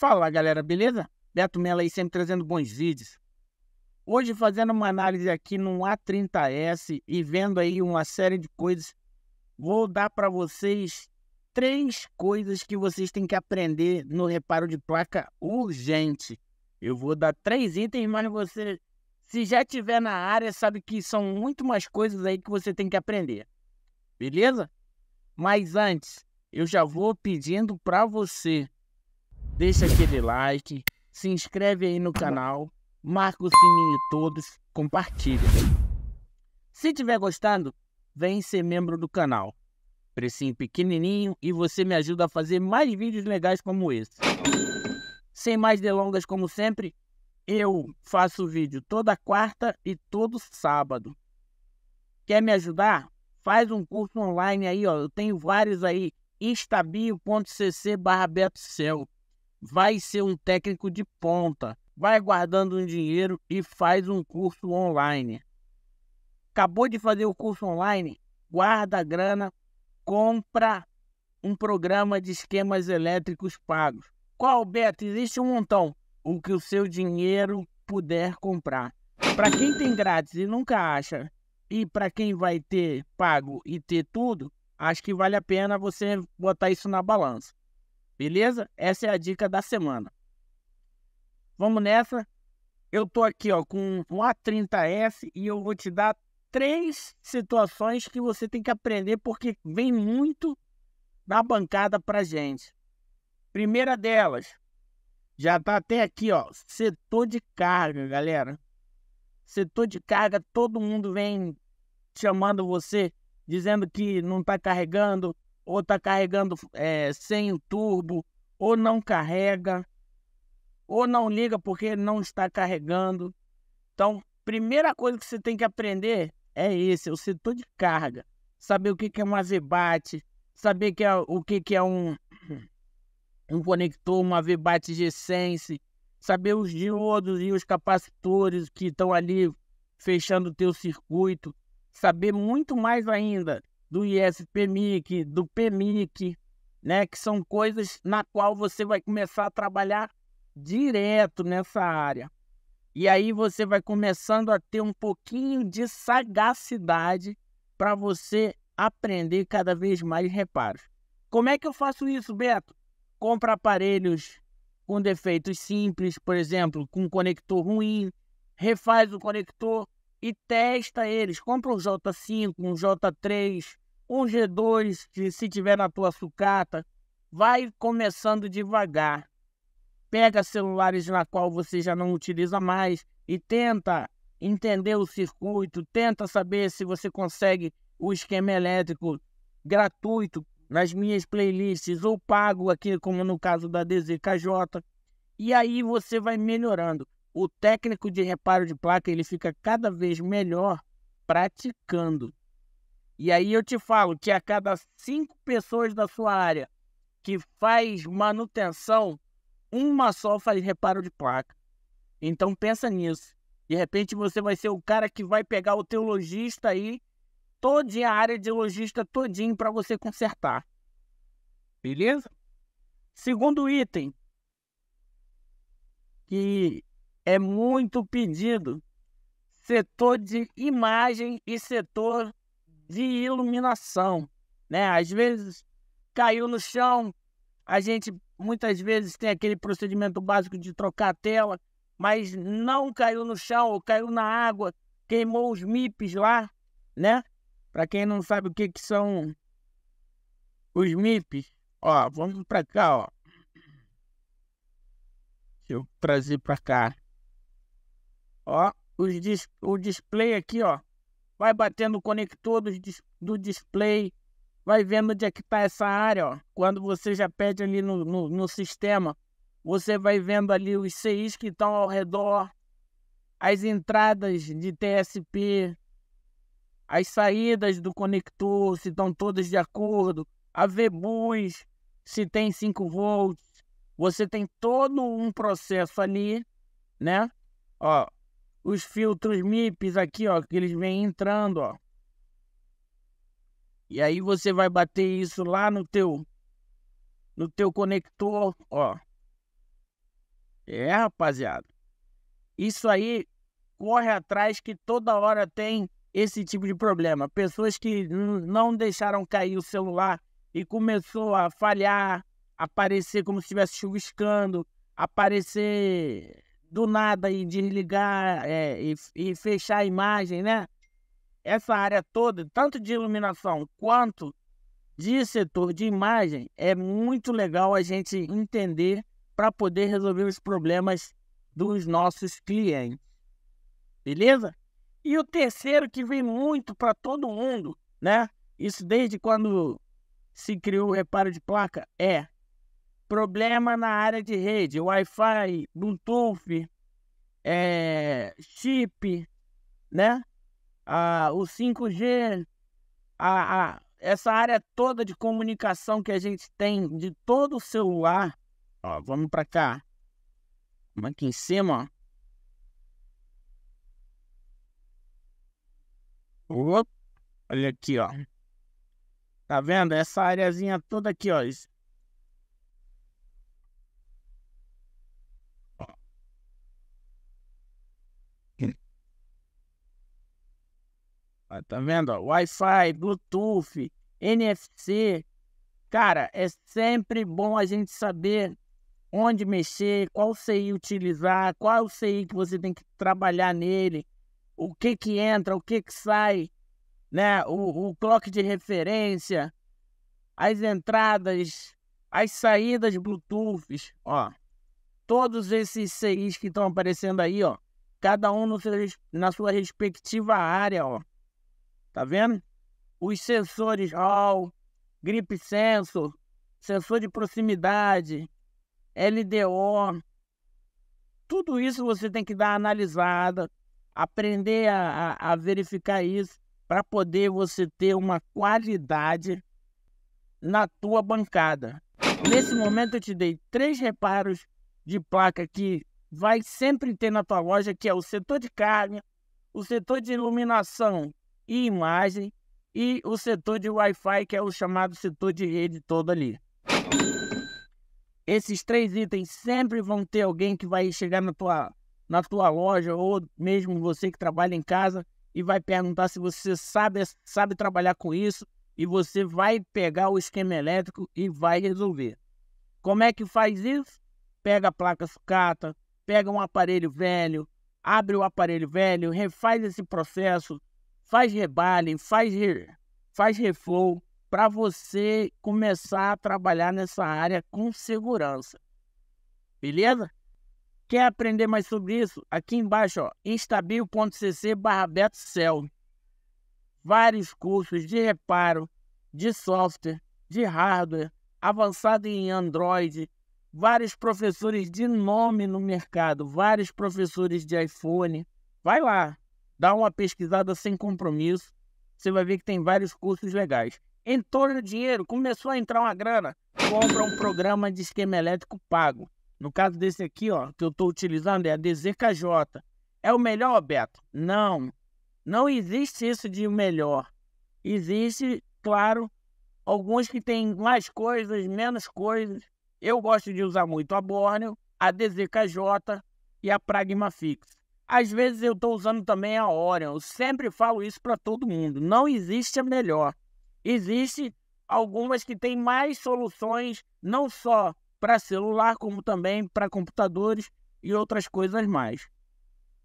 Fala galera, beleza? Beto Mello aí sempre trazendo bons vídeos. Hoje fazendo uma análise aqui no A30S e vendo aí uma série de coisas, vou dar para vocês três coisas que vocês têm que aprender no reparo de placa urgente. Eu vou dar três itens, mas você, se já tiver na área, sabe que são muito mais coisas aí que você tem que aprender. Beleza? Mas antes, eu já vou pedindo para você deixa aquele like, se inscreve aí no canal, marca o sininho e todos, compartilha. Se tiver gostando, vem ser membro do canal. Precinho pequenininho e você me ajuda a fazer mais vídeos legais como esse. Sem mais delongas, como sempre, eu faço vídeo toda quarta e todo sábado. Quer me ajudar? Faz um curso online aí, ó. Eu tenho vários aí. instabio.cc barra vai ser um técnico de ponta, vai guardando um dinheiro e faz um curso online. Acabou de fazer o curso online, guarda a grana, compra um programa de esquemas elétricos pagos. Qual, Beto? Existe um montão. O que o seu dinheiro puder comprar. Para quem tem grátis e nunca acha, e para quem vai ter pago e ter tudo, acho que vale a pena você botar isso na balança. Beleza? Essa é a dica da semana. Vamos nessa. Eu tô aqui ó, com um A30S e eu vou te dar três situações que você tem que aprender porque vem muito na bancada pra gente. Primeira delas, já tá até aqui, ó, setor de carga, galera. Setor de carga, todo mundo vem chamando você, dizendo que não tá carregando, ou está carregando é, sem o turbo, ou não carrega, ou não liga porque não está carregando. Então, primeira coisa que você tem que aprender é esse, é o setor de carga. Saber o que, é um AVBAT, saber que é, o que, que é um, um conector, um AVBAT G-Sense, saber os diodos e os capacitores que estão ali fechando o teu circuito, saber muito mais ainda do ISPMIC, do PMIC, né, que são coisas na qual você vai começar a trabalhar direto nessa área. E aí você vai começando a ter um pouquinho de sagacidade para você aprender cada vez mais reparos. Como é que eu faço isso, Beto? Compra aparelhos com defeitos simples, por exemplo, com um conector ruim, refaz o conector e testa eles. Compra um J5, um J3, um G2, que se tiver na tua sucata, vai começando devagar. Pega celulares na qual você já não utiliza mais e tenta entender o circuito, tenta saber se você consegue o esquema elétrico gratuito nas minhas playlists ou pago aqui, como no caso da DZKJ. E aí você vai melhorando. O técnico de reparo de placa ele fica cada vez melhor praticando. E aí eu te falo que a cada cinco pessoas da sua área que faz manutenção, uma só faz reparo de placa. Então pensa nisso. De repente você vai ser o cara que vai pegar o teu lojista aí, toda a área de lojista todinho para você consertar. Beleza? Segundo item, que é muito pedido, setor de imagem e setor de iluminação, né? Às vezes caiu no chão, a gente muitas vezes tem aquele procedimento básico de trocar a tela, mas não caiu no chão ou caiu na água, queimou os MIPs lá, né? Para quem não sabe o que, que são os MIPs, ó, vamos para cá, ó. Deixa eu trazer para cá. Ó, os dis o display aqui, ó vai batendo o conector do, do display, vai vendo onde é que está essa área. Ó. Quando você já pede ali no, no, no sistema, você vai vendo ali os CIs que estão ao redor, as entradas de TSP, as saídas do conector, se estão todas de acordo, a VBUS, se tem 5 volts. Você tem todo um processo ali, né? Ó, os filtros MIPs aqui, ó, que eles vêm entrando, ó. E aí você vai bater isso lá no teu no teu conector, ó. É, rapaziada. Isso aí corre atrás que toda hora tem esse tipo de problema. Pessoas que não deixaram cair o celular e começou a falhar, aparecer como se estivesse chuviscando, aparecer do nada e desligar é, e, e fechar a imagem, né? Essa área toda, tanto de iluminação quanto de setor de imagem, é muito legal a gente entender para poder resolver os problemas dos nossos clientes. Beleza? E o terceiro que vem muito para todo mundo, né? Isso desde quando se criou o reparo de placa, é Problema na área de rede, Wi-Fi, Bluetooth, é, chip, né? Ah, o 5G, a, a, essa área toda de comunicação que a gente tem de todo o celular. Ó, vamos para cá. Vamos aqui em cima, ó. Opa, olha aqui, ó. Tá vendo? Essa areazinha toda aqui, ó. tá vendo? Wi-Fi, Bluetooth, NFC. Cara, é sempre bom a gente saber onde mexer, qual CI utilizar, qual CI que você tem que trabalhar nele, o que que entra, o que que sai, né? O, o clock de referência, as entradas, as saídas Bluetooth, ó. Todos esses CIs que estão aparecendo aí, ó. Cada um seu, na sua respectiva área, ó. Tá vendo? Os sensores Hall, grip sensor, sensor de proximidade, LDO. Tudo isso você tem que dar analisada, aprender a, a, a verificar isso para poder você ter uma qualidade na tua bancada. Nesse momento eu te dei três reparos de placa que vai sempre ter na tua loja, que é o setor de carga, o setor de iluminação e imagem e o setor de Wi-Fi, que é o chamado setor de rede todo ali. Esses três itens sempre vão ter alguém que vai chegar na tua, na tua loja ou mesmo você que trabalha em casa e vai perguntar se você sabe, sabe trabalhar com isso e você vai pegar o esquema elétrico e vai resolver. Como é que faz isso? Pega a placa sucata, pega um aparelho velho, abre o aparelho velho, refaz esse processo, faz rebalem, faz, re, faz reflow, para você começar a trabalhar nessa área com segurança. Beleza? Quer aprender mais sobre isso? Aqui embaixo, instabil.cc barra betocel. Vários cursos de reparo, de software, de hardware, avançado em Android, vários professores de nome no mercado, vários professores de iPhone. Vai lá, Dá uma pesquisada sem compromisso. Você vai ver que tem vários cursos legais. Entrou no dinheiro, começou a entrar uma grana. Compra um programa de esquema elétrico pago. No caso desse aqui, ó, que eu estou utilizando é a DZKJ. É o melhor, Beto? Não. Não existe isso de melhor. Existe, claro, alguns que têm mais coisas, menos coisas. Eu gosto de usar muito a Borneo, a DZKJ e a Pragma Fix. Às vezes eu estou usando também a Orion. Eu sempre falo isso para todo mundo. Não existe a melhor. Existe algumas que têm mais soluções, não só para celular, como também para computadores e outras coisas mais.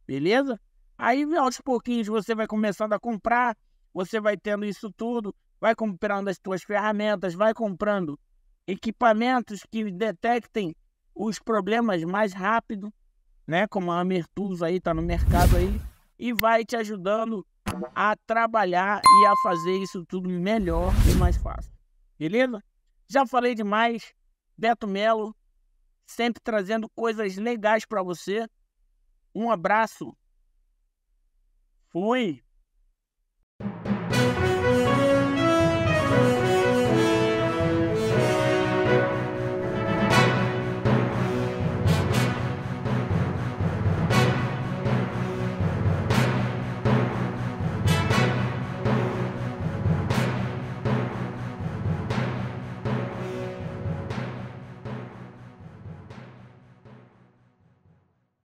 Beleza? Aí aos pouquinhos você vai começando a comprar, você vai tendo isso tudo, vai comprando as suas ferramentas, vai comprando equipamentos que detectem os problemas mais rápido né? Como a Mertus aí tá no mercado aí e vai te ajudando a trabalhar e a fazer isso tudo melhor e mais fácil. Beleza? Já falei demais. Beto Melo sempre trazendo coisas legais para você. Um abraço. Fui.